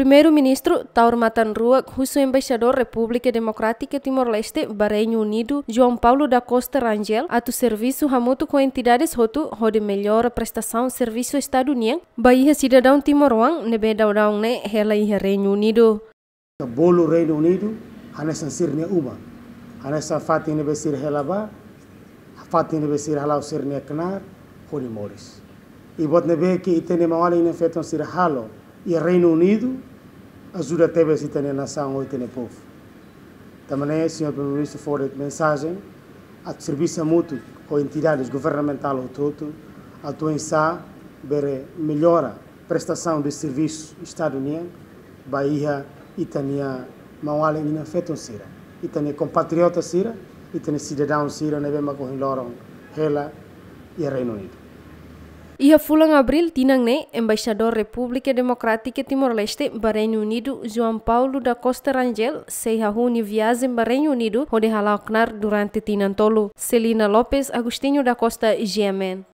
Primeiro-ministro Taur Matan Ruak, Russo Embaixador República Democrática Timor-Leste, Bahrein Unido, João Paulo da Costa Rangel, atu serviço hamuto com entidades roto, rode melhor prestação serviço estadunian, Bahia cidadão Timor-Wang, nebe daudão ne, hela e Reino Unido. Bolo Reino Unido, anesan sirne uba, anesan fati nebe sir helaba, fati nebe sir halau sirne knar, rode mores. E bot nebe que itene mawali ne feton sir halo, e Reino Unido, ajuda teve a nação hoje tem povo. Também, senhor primeiro-ministro, de mensagem a serviço mútuo ou entidades governamentais ou tudo, a doença para a prestação de serviço Estado União, Bahia e também mawala ina feton sira itani compatriota sira itani cidadão sira na mesma lorong hela e Reino Unido Ia fulang abril tinang ne embaixador Republik Democrática Timor-Leste Bahrein Unido João Paulo da Costa Rangel sei hahuni viagem Bahrein Unido onde halaknar durante tinantolo. Selina Lopes Agustinho da Costa Giemen.